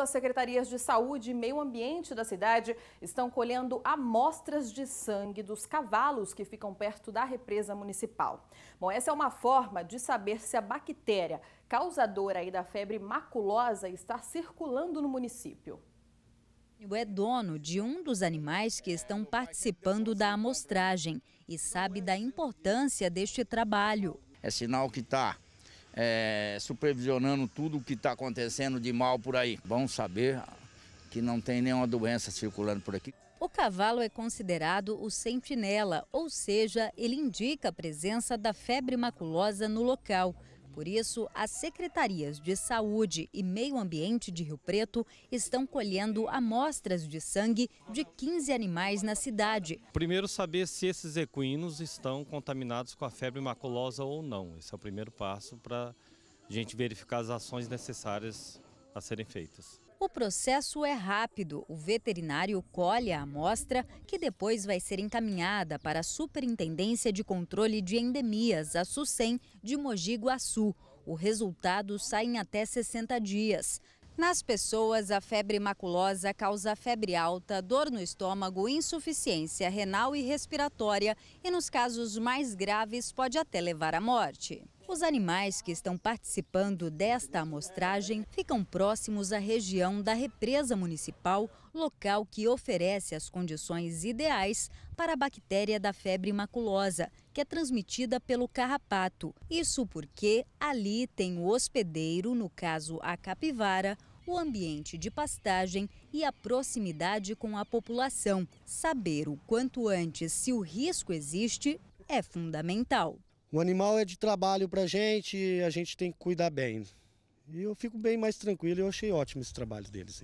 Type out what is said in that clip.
As secretarias de saúde e meio ambiente da cidade estão colhendo amostras de sangue dos cavalos que ficam perto da represa municipal. Bom, essa é uma forma de saber se a bactéria causadora da febre maculosa está circulando no município. É dono de um dos animais que estão participando da amostragem e sabe da importância deste trabalho. É sinal que está é, supervisionando tudo o que está acontecendo de mal por aí. Bom saber que não tem nenhuma doença circulando por aqui. O cavalo é considerado o sentinela, ou seja, ele indica a presença da febre maculosa no local. Por isso, as secretarias de Saúde e Meio Ambiente de Rio Preto estão colhendo amostras de sangue de 15 animais na cidade. Primeiro, saber se esses equinos estão contaminados com a febre maculosa ou não. Esse é o primeiro passo para a gente verificar as ações necessárias a serem feitas. O processo é rápido. O veterinário colhe a amostra, que depois vai ser encaminhada para a Superintendência de Controle de Endemias, a SUSEM, de Mogi Guaçu. O resultado sai em até 60 dias. Nas pessoas, a febre maculosa causa febre alta, dor no estômago, insuficiência renal e respiratória e, nos casos mais graves, pode até levar à morte. Os animais que estão participando desta amostragem ficam próximos à região da represa municipal, local que oferece as condições ideais para a bactéria da febre maculosa, que é transmitida pelo carrapato. Isso porque ali tem o hospedeiro, no caso a capivara, o ambiente de pastagem e a proximidade com a população. Saber o quanto antes se o risco existe é fundamental. O animal é de trabalho para a gente, a gente tem que cuidar bem. E eu fico bem mais tranquilo, eu achei ótimo esse trabalho deles.